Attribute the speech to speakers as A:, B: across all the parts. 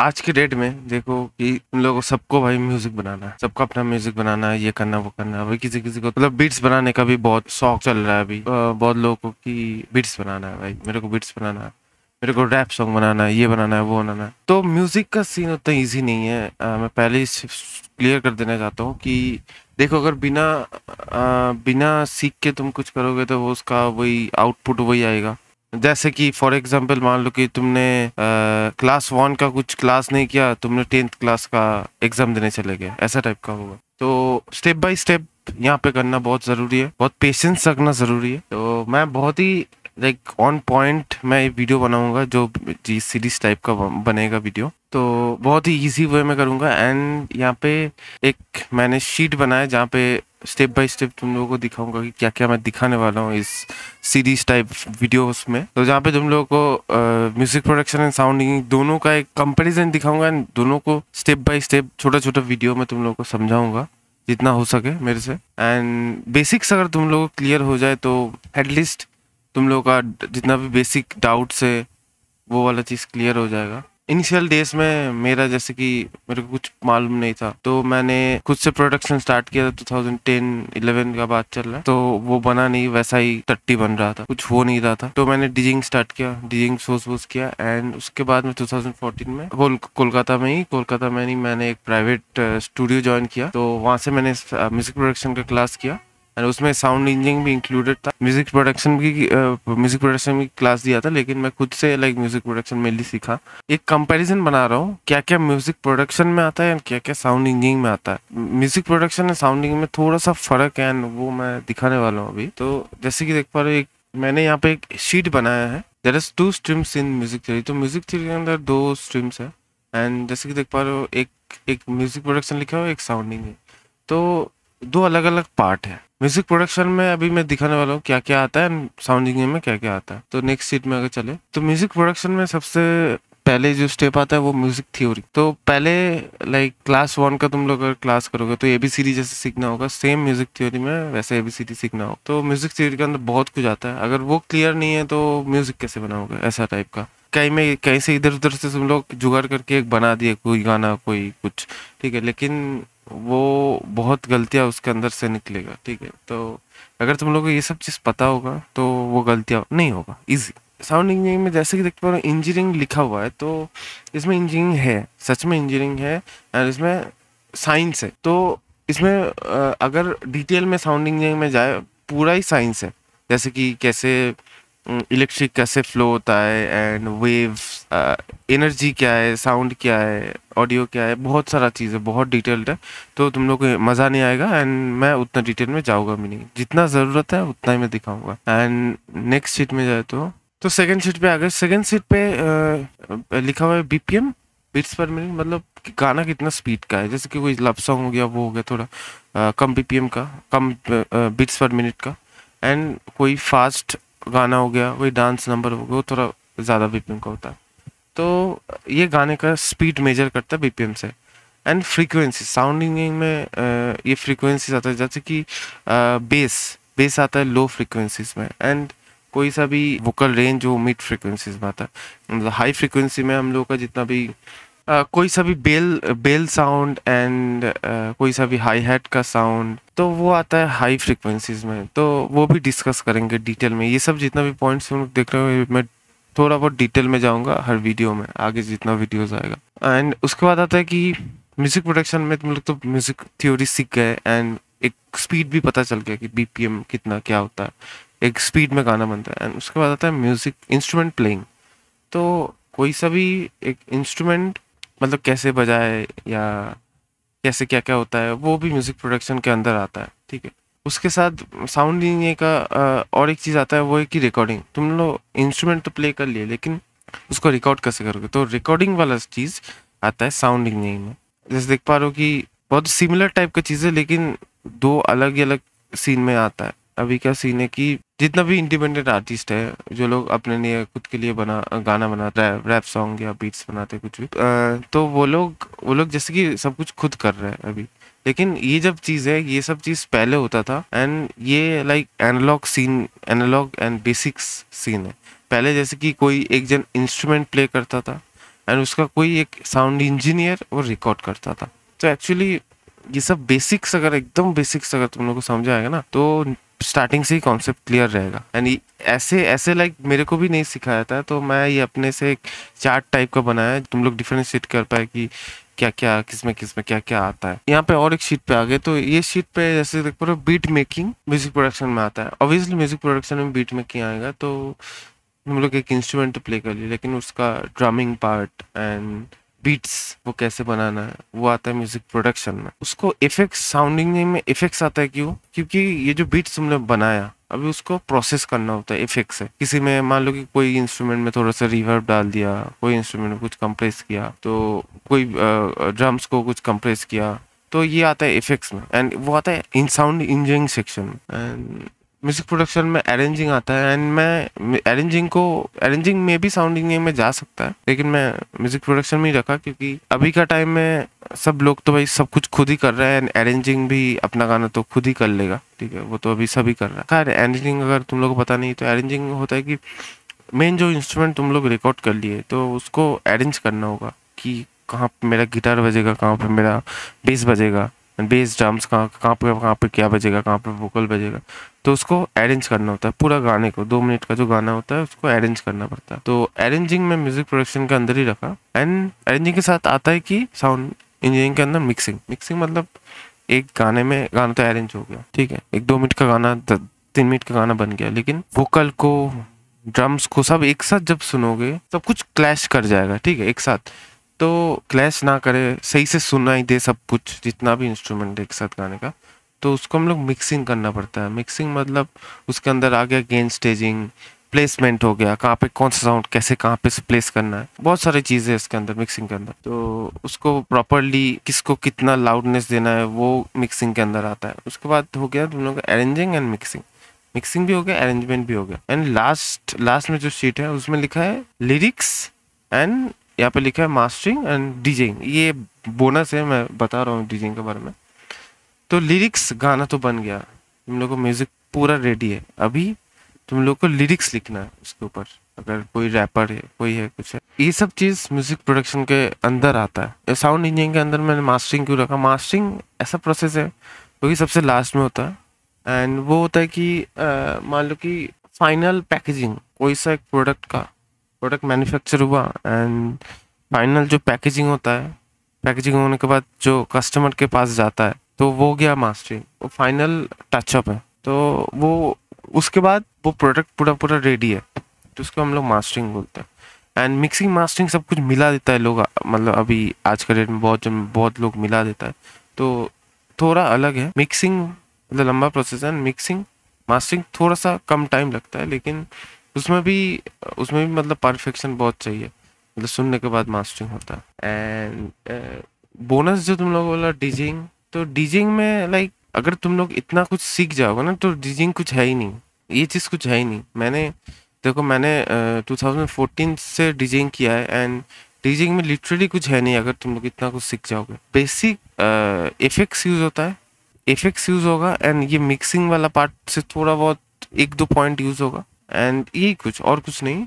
A: आज के डेट में देखो कि उन लोगों सबको भाई म्यूजिक बनाना है सबको अपना म्यूजिक बनाना है ये करना वो करना है किसी किसी को मतलब बीट्स बनाने का भी बहुत शौक चल रहा है अभी बहुत लोगों की बीट्स बनाना है भाई मेरे को बीट्स बनाना है मेरे को रैप सॉन्ग बनाना है ये बनाना है वो बनाना है तो म्यूजिक का सीन उतना ईजी नहीं है आ, मैं पहले ही क्लियर कर देना चाहता हूँ कि देखो अगर बिना आ, बिना सीख के तुम कुछ करोगे तो वो उसका वही आउटपुट वही आएगा जैसे कि फॉर एग्जांपल मान लो कि तुमने क्लास वन का कुछ क्लास नहीं किया तुमने टेंथ क्लास का एग्ज़ाम देने चले गए ऐसा टाइप का होगा तो स्टेप बाय स्टेप यहाँ पे करना बहुत ज़रूरी है बहुत पेशेंस रखना ज़रूरी है तो मैं बहुत ही लाइक ऑन पॉइंट मैं ये वीडियो बनाऊंगा जो जी सीरीज टाइप का बनेगा वीडियो तो बहुत ही इजी वे में करूंगा एंड यहाँ पे एक मैंने शीट बनाया जहाँ पे स्टेप बाय स्टेप तुम लोगों को दिखाऊंगा कि क्या क्या मैं दिखाने वाला हूँ इस सीरीज टाइप वीडियोस में तो जहाँ पे तुम लोगों को म्यूजिक प्रोडक्शन एंड साउंडिंग दोनों का एक कंपैरिजन दिखाऊंगा एंड दोनों को स्टेप बाय स्टेप छोटा छोटा वीडियो में तुम लोगों को समझाऊंगा जितना हो सके मेरे से एंड बेसिक्स अगर तुम लोग क्लियर हो जाए तो एटलीस्ट तुम लोग का जितना भी बेसिक डाउट्स है वो वाला चीज़ क्लियर हो जाएगा इनिशियल डेज में मेरा जैसे कि मेरे को कुछ मालूम नहीं था तो मैंने खुद से प्रोडक्शन स्टार्ट किया था 2010 11 का बात चल रहा है तो वो बना नहीं वैसा ही टट्टी बन रहा था कुछ हो नहीं रहा था तो मैंने डिजिंग स्टार्ट किया डिजिंग सोच वोस किया एंड उसके बाद में 2014 में कोलकाता में ही कोलकाता में ही मैंने एक प्राइवेट स्टूडियो ज्वाइन किया तो वहाँ से मैंने म्यूजिक uh, प्रोडक्शन का क्लास किया एंड उसमें साउंड इंजीनियरिंग भी इंक्लूडेड था म्यूजिक प्रोडक्शन की म्यूजिक प्रोडक्शन की क्लास दिया था लेकिन मैं खुद से लाइक म्यूजिक प्रोडक्शन मेनली सीखा एक कंपैरिजन बना रहा हूँ क्या क्या म्यूजिक प्रोडक्शन में आता है एंड क्या क्या साउंड इंजीनियरिंग में आता है म्यूजिक प्रोडक्शन एंड साउंड में थोड़ा सा फर्क है एंड वो मैं दिखाने वाला हूँ अभी तो जैसे कि देख पा रहे मैंने यहाँ पे एक शीट बनाया है there is two streams in music three तो म्यूजिक थ्री के अंदर दो स्ट्रीम्स है एंड जैसे कि देख पा रहे हो एक एक म्यूजिक प्रोडक्शन लिखा हो एक साउंडिंग तो दो अलग अलग पार्ट है म्यूजिक प्रोडक्शन में अभी मैं दिखाने वाला हूँ क्या क्या आता है एंड साउंड इंजीनियर में क्या क्या आता है तो नेक्स्ट सीट में अगर चले तो म्यूजिक प्रोडक्शन में सबसे पहले जो स्टेप आता है वो म्यूजिक थ्योरी तो पहले लाइक क्लास वन का तुम लोग अगर क्लास करोगे तो सी डी जैसे सीखना होगा सेम म्यूजिक थ्योरी में वैसे डी सीखना होगा तो म्यूजिक थ्योरी के अंदर बहुत कुछ आता है अगर वो क्लियर नहीं है तो म्यूजिक कैसे बनाओगे ऐसा टाइप का कहीं में कहीं से इधर उधर से तुम लोग जुगाड़ करके एक बना दिए कोई गाना कोई कुछ ठीक है लेकिन वो बहुत गलतियाँ उसके अंदर से निकलेगा ठीक है तो अगर तुम लोगों को ये सब चीज़ पता होगा तो वो गलतियाँ नहीं होगा इजी साउंड इंजीनियरिंग में जैसे कि देख पा इंजीनियरिंग लिखा हुआ है तो इसमें इंजीनियरिंग है सच में इंजीनियरिंग है एंड इसमें साइंस है तो इसमें अगर डिटेल में साउंड इंजीनियरिंग में जाए पूरा ही साइंस है जैसे कि कैसे इलेक्ट्रिक हम्म, कैसे फ्लो होता है एंड वेव एनर्जी क्या है साउंड क्या है ऑडियो क्या है बहुत सारा चीज़ है बहुत डिटेल्ड है तो तुम लोग को मज़ा नहीं आएगा एंड मैं उतना डिटेल में जाऊँगा भी नहीं जितना ज़रूरत है उतना ही मैं दिखाऊँगा एंड नेक्स्ट शीट में जाए तो तो सेकेंड सीट पे आ गए सेकेंड सीट पे uh, लिखा हुआ है B P M beats per minute मतलब कि गाना कितना स्पीड का है जैसे कि कोई लव सॉन्ग हो गया वो हो गया थोड़ा आ, uh, कम एम का कम बीट्स पर मिनट का एंड कोई फास्ट गाना हो गया वही डांस नंबर हो गया वो थोड़ा ज़्यादा बी का होता है तो ये गाने का स्पीड मेजर करता है बी से एंड फ्रीक्वेंसी साउंडिंग में ये फ्रीक्वेंसीज आता है जैसे कि बेस बेस आता है लो फ्रीक्वेंसीज में एंड कोई सा भी वोकल रेंज वो मिड फ्रीक्वेंसीज में आता है मतलब हाई फ्रीक्वेंसी में हम लोग का जितना भी कोई सा भी बेल बेल साउंड एंड कोई सा भी हाई हैट का साउंड तो वो आता है हाई फ्रिक्वेंसीज में तो वो भी डिस्कस करेंगे डिटेल में ये सब जितना भी पॉइंट्स हम लोग देख रहे हो मैं थोड़ा बहुत डिटेल में जाऊँगा हर वीडियो में आगे जितना वीडियोज आएगा एंड उसके बाद आता है कि म्यूज़िक प्रोडक्शन में तुम लोग तो म्यूज़िक थ्योरी सीख गए एंड एक स्पीड भी पता चल गया कि बीपीएम कितना क्या होता है एक स्पीड में गाना बनता है एंड उसके बाद आता है म्यूज़िक इंस्ट्रूमेंट प्लेइंग तो कोई सा भी एक इंस्ट्रूमेंट मतलब कैसे बजाए या कैसे क्या क्या होता है वो भी म्यूज़िक प्रोडक्शन के अंदर आता है ठीक है उसके साथ साउंड इंजीनियर का और एक चीज़ आता है वो है कि रिकॉर्डिंग तुम लोग इंस्ट्रूमेंट तो प्ले कर लिए लेकिन उसको रिकॉर्ड कैसे करोगे तो रिकॉर्डिंग वाला चीज़ आता है साउंड इंजीनियर में जैसे देख पा रहे हो कि बहुत सिमिलर टाइप का चीज़ है लेकिन दो अलग अलग सीन में आता है अभी क्या सीन है कि जितना भी इंडिपेंडेंट आर्टिस्ट है जो लोग अपने लिए खुद के लिए बना गाना बनाते हैं रैप सॉन्ग या बीट्स बनाते कुछ भी आ, तो वो लोग वो लोग जैसे कि सब कुछ खुद कर रहे हैं अभी लेकिन ये जब चीज़ है ये सब चीज़ पहले होता था एंड ये like analogue scene analogue and basics scene है पहले जैसे कि कोई एक जन इंस्ट्रूमेंट प्ले करता था एंड उसका कोई एक साउंड इंजीनियर वो रिकॉर्ड करता था तो एक्चुअली ये सब बेसिक्स अगर एकदम बेसिक्स अगर तुम लोग को समझ आएगा ना तो स्टार्टिंग से ही कॉन्सेप्ट क्लियर रहेगा एंड ऐसे ऐसे लाइक मेरे को भी नहीं सिखाया था तो मैं ये अपने से एक चार्ट टाइप का बनाया तुम लोग डिफ्रेंशिएट कर पाए कि क्या क्या किस में किस में क्या क्या आता है यहाँ पे और एक शीट पे आ गए तो ये शीट पे जैसे देख पा रहे बीट मेकिंग म्यूजिक प्रोडक्शन में आता है ऑब्वियसली म्यूजिक प्रोडक्शन में बीट मेकिंग आएगा तो हम लोग एक इंस्ट्रूमेंट प्ले कर लिए लेकिन उसका ड्रमिंग पार्ट एंड बीट्स वो कैसे बनाना है वो आता है म्यूजिक प्रोडक्शन में उसको इफेक्ट साउंडिंग में इफेक्ट्स आता है क्यों क्योंकि ये जो बीट्स हमने बनाया अभी उसको प्रोसेस करना होता है इफेक्ट से किसी में मान लो कि कोई इंस्ट्रूमेंट में थोड़ा सा रिवर्ब डाल दिया कोई इंस्ट्रूमेंट में कुछ कंप्रेस किया तो कोई ड्रम्स को कुछ कंप्रेस किया तो ये आता है इफेक्ट्स में एंड वो आता है इन साउंड इंजीनियरिंग सेक्शन में एंड म्यूज़िक प्रोडक्शन में अरेंजिंग आता है एंड मैं अरेंजिंग को अरेंजिंग में भी साउंड इंजीनियरिंग में जा सकता है लेकिन मैं म्यूज़िक प्रोडक्शन में ही रखा क्योंकि अभी का टाइम में सब लोग तो भाई सब कुछ खुद ही कर रहे हैं एंड अरेंजिंग भी अपना गाना तो खुद ही कर लेगा ठीक है वो तो अभी सभी कर रहा है खैर अरेंजिंग अगर तुम लोग को पता नहीं तो अरेंजिंग होता है कि मेन जो इंस्ट्रूमेंट तुम लोग रिकॉर्ड कर लिए तो उसको अरेंज करना होगा कि कहाँ पर मेरा गिटार बजेगा कहाँ पर मेरा बेस बजेगा बेस ड्रम्स कहाँ कहाँ पे कहाँ पे क्या बजेगा कहाँ पे वोकल बजेगा तो उसको अरेंज करना होता है पूरा गाने को दो मिनट का जो गाना होता है उसको अरेंज करना पड़ता है तो अरेंजिंग में म्यूजिक प्रोडक्शन के अंदर ही रखा एंड अरेंजिंग के साथ आता है कि साउंड इंजीनियरिंग के अंदर मिक्सिंग मिक्सिंग मतलब एक गाने में गाना तो अरेंज हो गया ठीक है एक दो मिनट का गाना तीन मिनट का गाना बन गया लेकिन वोकल को ड्रम्स को सब एक साथ जब सुनोगे सब कुछ क्लैश कर जाएगा ठीक है एक साथ तो क्लैश ना करे सही से सुनाई दे सब कुछ जितना भी इंस्ट्रूमेंट एक साथ गाने का तो उसको हम लोग मिक्सिंग करना पड़ता है मिक्सिंग मतलब उसके अंदर आ गया गेंद स्टेजिंग प्लेसमेंट हो गया कहाँ पे कौन सा साउंड कैसे कहाँ पे प्लेस करना है बहुत सारी चीज़ें इसके अंदर मिक्सिंग के अंदर तो उसको प्रॉपरली किसको कितना लाउडनेस देना है वो मिक्सिंग के अंदर आता है उसके बाद हो गया तुम लोग अरेंजिंग एंड मिक्सिंग मिक्सिंग भी हो गया अरेंजमेंट भी हो गया एंड लास्ट लास्ट में जो सीट है उसमें लिखा है लिरिक्स एंड यहाँ पे लिखा है मास्टरिंग एंड डीजिंग ये बोनस है मैं बता रहा हूँ डीजिंग के बारे में तो लिरिक्स गाना तो बन गया तुम लोग को म्यूजिक पूरा रेडी है अभी तुम लोग को लिरिक्स लिखना है उसके ऊपर अगर कोई रैपर है कोई है कुछ है ये सब चीज़ म्यूजिक प्रोडक्शन के अंदर आता है साउंड इंजीनियरिंग के अंदर मैंने मास्टरिंग क्यों रखा मास्टरिंग ऐसा प्रोसेस है क्योंकि तो सबसे लास्ट में होता है एंड वो होता है कि मान लो कि फाइनल पैकेजिंग कोई सा एक प्रोडक्ट का प्रोडक्ट मैन्युफैक्चर हुआ एंड फाइनल जो पैकेजिंग होता है पैकेजिंग होने के बाद जो कस्टमर के पास जाता है तो वो गया मास्टरी वो फाइनल टचअप है तो वो उसके बाद वो प्रोडक्ट पूरा पूरा रेडी है तो उसको हम लोग मास्टरिंग बोलते हैं एंड मिक्सिंग मास्टरिंग सब कुछ मिला देता है लोग मतलब अभी आज के डेट में बहुत बहुत लोग मिला देता है तो थोड़ा अलग है मिक्सिंग मतलब लंबा प्रोसेस है मिक्सिंग मास्टरिंग थोड़ा सा कम टाइम लगता है लेकिन उसमें भी उसमें भी मतलब परफेक्शन बहुत चाहिए मतलब सुनने के बाद मास्टरिंग होता है एंड बोनस uh, जो तुम लोग बोला डीजिंग तो डीजिंग में लाइक अगर तुम लोग इतना कुछ सीख जाओगे ना तो डीजिंग कुछ है ही नहीं ये चीज़ कुछ है ही नहीं मैंने देखो मैंने uh, 2014 से डीजिंग किया है एंड डीजिंग में लिटरली कुछ है नहीं अगर तुम लोग इतना कुछ सीख जाओगे बेसिक इफेक्ट्स यूज़ होता है इफेक्ट्स यूज़ होगा एंड ये मिक्सिंग वाला पार्ट से थोड़ा बहुत एक दो पॉइंट यूज़ होगा एंड यही कुछ और कुछ नहीं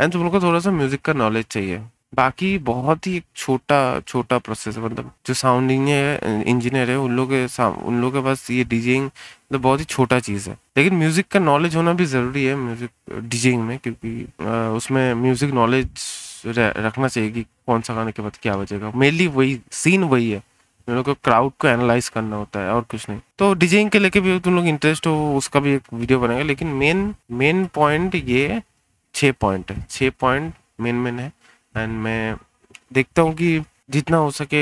A: एंड तुम लोग को थोड़ा सा म्यूज़िक का नॉलेज चाहिए बाकी बहुत ही छोटा छोटा प्रोसेस है मतलब जो साउंड इंजीनियर इंजीनियर है उन लोग के उन लोग के पास ये डीजेइंग मतलब तो बहुत ही छोटा चीज़ है लेकिन म्यूज़िक का नॉलेज होना भी ज़रूरी है म्यूज़िक डीजेइंग में क्योंकि उसमें म्यूज़िक नॉलेज रखना चाहिए कि कौन सा गाने के बाद क्या बजेगा मेनली वही सीन वही है उन लोग को क्राउड को एनालाइज करना होता है और कुछ नहीं तो डीजेइंग के लेके भी तुम लोग इंटरेस्ट हो उसका भी एक वीडियो बनाएगा लेकिन मेन मेन पॉइंट ये छः पॉइंट है छः पॉइंट मेन मेन है एंड मैं देखता हूँ कि जितना हो सके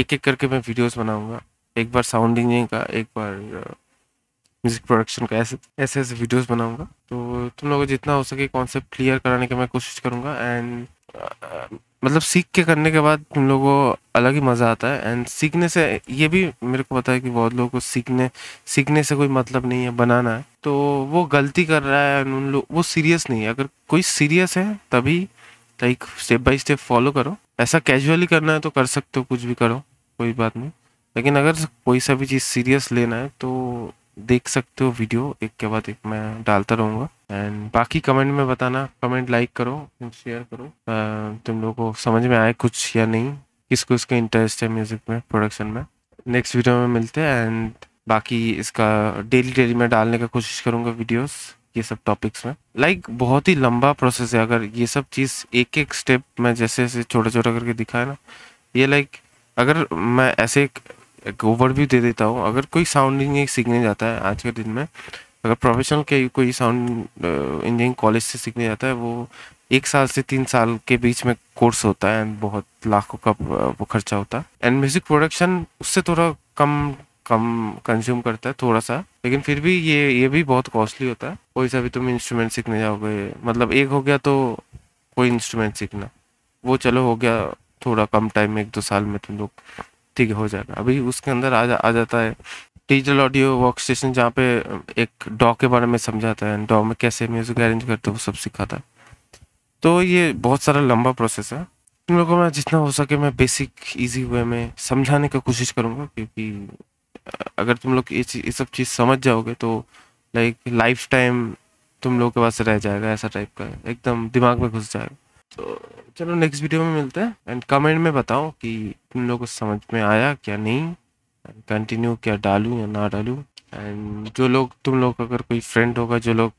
A: एक एक करके मैं वीडियोस बनाऊंगा एक बार साउंड इंजीनियर का एक बार म्यूजिक uh, प्रोडक्शन का ऐसे ऐसे ऐसे वीडियोस बनाऊंगा तो तुम लोगों को जितना हो सके कॉन्सेप्ट क्लियर कराने की मैं कोशिश करूंगा एंड uh, मतलब सीख के करने के बाद तुम लोगों को अलग ही मज़ा आता है एंड सीखने से ये भी मेरे को पता है कि बहुत लोगों को सीखने सीखने से कोई मतलब नहीं है बनाना है तो वो गलती कर रहा है उन लोग वो सीरियस नहीं है अगर कोई सीरियस है तभी like step by step follow करो ऐसा कैजुअली करना है तो कर सकते हो कुछ भी करो कोई बात नहीं लेकिन अगर कोई सा भी चीज़ सीरियस लेना है तो देख सकते हो वीडियो एक के बाद एक मैं डालता रहूँगा एंड बाकी कमेंट में बताना कमेंट लाइक करो शेयर करो तुम लोगों को समझ में आए कुछ या नहीं किसको इसका इंटरेस्ट है म्यूज़िक में प्रोडक्शन में नेक्स्ट वीडियो में मिलते हैं एंड बाकी इसका डेली डेली मैं डालने का कोशिश करूँगा वीडियोज ये सब टॉपिक्स में लाइक like, बहुत ही लंबा प्रोसेस है अगर ये सब चीज़ एक एक स्टेप में जैसे जैसे छोटा छोटा करके दिखाया ना ये लाइक like, अगर मैं ऐसे एक, एक भी दे देता हूँ अगर कोई साउंड इंजीनियर सीखने जाता है आज के दिन में अगर प्रोफेशनल के कोई साउंड इंजीनियरिंग कॉलेज से सीखने जाता है वो एक साल से तीन साल के बीच में कोर्स होता है एंड बहुत लाखों का वो खर्चा होता है एंड म्यूजिक प्रोडक्शन उससे थोड़ा कम कम कंज्यूम करता है थोड़ा सा लेकिन फिर भी ये ये भी बहुत कॉस्टली होता है कोई सा भी तुम इंस्ट्रूमेंट सीखने जाओगे मतलब एक हो गया तो कोई इंस्ट्रूमेंट सीखना वो चलो हो गया थोड़ा कम टाइम में एक दो साल में तुम तो लोग ठीक हो जाएगा अभी उसके अंदर आ जा आ जाता है डिजिटल ऑडियो वर्क स्टेशन जहाँ पे एक डॉ के बारे में समझाता है डॉ में कैसे म्यूज़िक अरेंज करते वो सब सिखाता है तो ये बहुत सारा लंबा प्रोसेस है तुम लोगों में जितना हो सके मैं बेसिक इजी वे में समझाने की कोशिश करूँगा क्योंकि अगर तुम लोग ये सब चीज़ समझ जाओगे तो लाइक लाइफ टाइम तुम लोग के पास रह जाएगा ऐसा टाइप का एकदम दिमाग में घुस जाएगा तो चलो नेक्स्ट वीडियो में मिलते हैं एंड कमेंट में बताओ कि तुम लोग को समझ में आया क्या नहीं कंटिन्यू क्या डालूँ या ना डालूँ एंड जो लोग तुम लोग अगर कोई फ्रेंड होगा जो लोग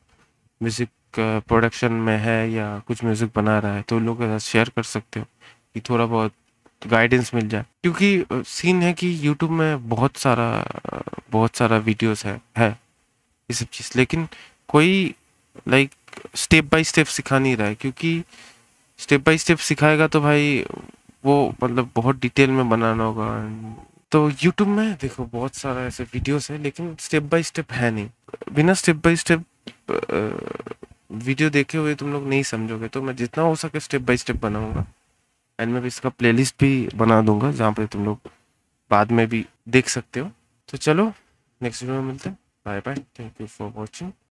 A: म्यूज़िक प्रोडक्शन uh, में है या कुछ म्यूज़िक बना रहा है तो उन लोग के साथ शेयर कर सकते हो कि थोड़ा बहुत गाइडेंस मिल जाए क्योंकि सीन uh, है कि यूट्यूब में बहुत सारा बहुत सारा वीडियोस है है ये सब चीज़ लेकिन कोई लाइक स्टेप बाय स्टेप सिखा नहीं रहा है क्योंकि स्टेप बाय स्टेप सिखाएगा तो भाई वो मतलब बहुत डिटेल में बनाना होगा तो यूट्यूब में देखो बहुत सारा ऐसे वीडियोस है लेकिन स्टेप बाय स्टेप है नहीं बिना स्टेप बाय स्टेप वीडियो देखे हुए तुम लोग नहीं समझोगे तो मैं जितना हो सके स्टेप बाय स्टेप बनाऊंगा एंड मैं इसका प्लेलिस्ट भी बना दूंगा जहाँ पर तुम लोग बाद में भी देख सकते हो तो चलो नेक्स्ट वीडियो में मिलते हैं Bye bye. Thank you for watching.